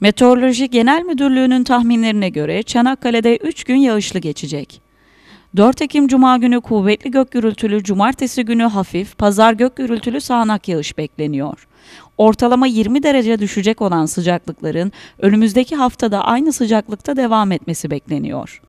Meteoroloji Genel Müdürlüğü'nün tahminlerine göre Çanakkale'de 3 gün yağışlı geçecek. 4 Ekim Cuma günü kuvvetli gök gürültülü, cumartesi günü hafif, pazar gök gürültülü sağanak yağış bekleniyor. Ortalama 20 derece düşecek olan sıcaklıkların önümüzdeki haftada aynı sıcaklıkta devam etmesi bekleniyor.